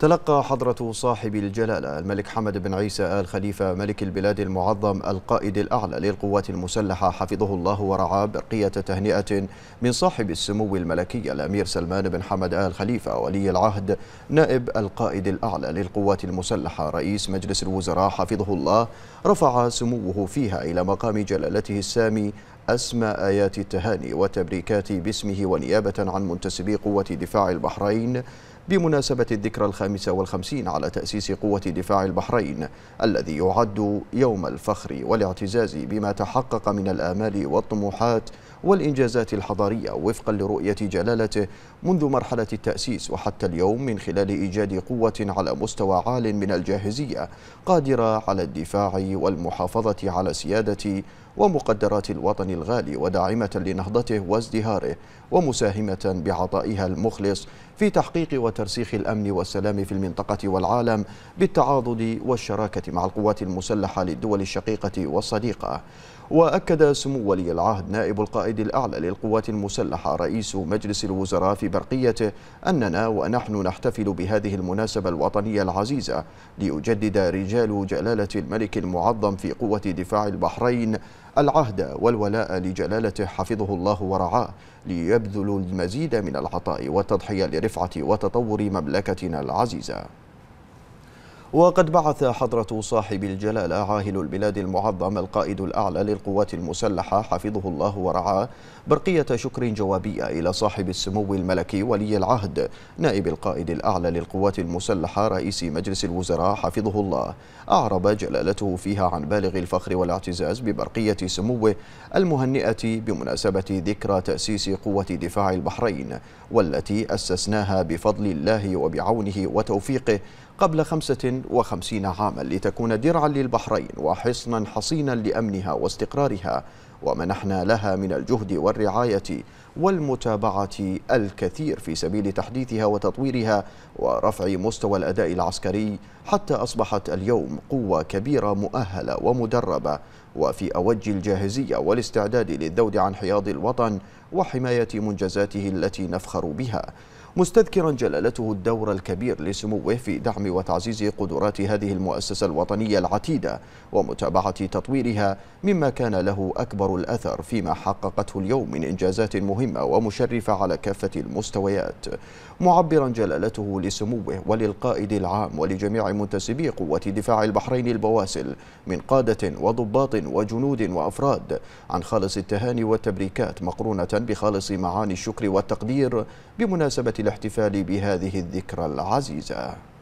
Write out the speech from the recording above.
تلقى حضرة صاحب الجلالة الملك حمد بن عيسى آل خليفة ملك البلاد المعظم القائد الأعلى للقوات المسلحة حفظه الله ورعاه برقية تهنئة من صاحب السمو الملكي الأمير سلمان بن حمد آل خليفة ولي العهد نائب القائد الأعلى للقوات المسلحة رئيس مجلس الوزراء حفظه الله رفع سموه فيها إلى مقام جلالته السامي أسمى آيات التهاني وتبريكات باسمه ونيابة عن منتسبي قوة دفاع البحرين بمناسبة الذكرى الخامسة والخمسين على تأسيس قوة دفاع البحرين الذي يعد يوم الفخر والاعتزاز بما تحقق من الآمال والطموحات والإنجازات الحضارية وفقا لرؤية جلالته منذ مرحلة التأسيس وحتى اليوم من خلال إيجاد قوة على مستوى عال من الجاهزية قادرة على الدفاع والمحافظة على سيادة ومقدرات الوطن الغالي وداعمة لنهضته وازدهاره ومساهمة بعطائها المخلص في تحقيق وترسيخ الأمن والسلام في المنطقة والعالم بالتعاضد والشراكة مع القوات المسلحة للدول الشقيقة والصديقة وأكد سمو ولي العهد نائب القائد الأعلى للقوات المسلحة رئيس مجلس الوزراء في برقيته أننا ونحن نحتفل بهذه المناسبة الوطنية العزيزة ليجدد رجال جلالة الملك المعظم في قوة دفاع البحرين العهد والولاء لجلالته حفظه الله ورعاه ليبذلوا المزيد من العطاء والتضحية لرفعة وتطور مملكتنا العزيزة وقد بعث حضرة صاحب الجلالة عاهل البلاد المعظم القائد الأعلى للقوات المسلحة حفظه الله ورعاه برقية شكر جوابية إلى صاحب السمو الملكي ولي العهد نائب القائد الأعلى للقوات المسلحة رئيس مجلس الوزراء حفظه الله أعرب جلالته فيها عن بالغ الفخر والاعتزاز ببرقية سموه المهنئة بمناسبة ذكرى تأسيس قوة دفاع البحرين والتي أسسناها بفضل الله وبعونه وتوفيقه قبل 55 عاما لتكون درعا للبحرين وحصنا حصينا لأمنها واستقرارها ومنحنا لها من الجهد والرعاية والمتابعة الكثير في سبيل تحديثها وتطويرها ورفع مستوى الأداء العسكري حتى أصبحت اليوم قوة كبيرة مؤهلة ومدربة وفي أوج الجاهزية والاستعداد للذود عن حياض الوطن وحماية منجزاته التي نفخر بها مستذكرا جلالته الدور الكبير لسموه في دعم وتعزيز قدرات هذه المؤسسة الوطنية العتيدة ومتابعة تطويرها مما كان له أكبر الأثر فيما حققته اليوم من إنجازات مهمة مهمة ومشرفة على كافة المستويات معبرا جلالته لسموه وللقائد العام ولجميع منتسبي قوة دفاع البحرين البواسل من قادة وضباط وجنود وأفراد عن خالص التهاني والتبريكات مقرونة بخالص معاني الشكر والتقدير بمناسبة الاحتفال بهذه الذكرى العزيزة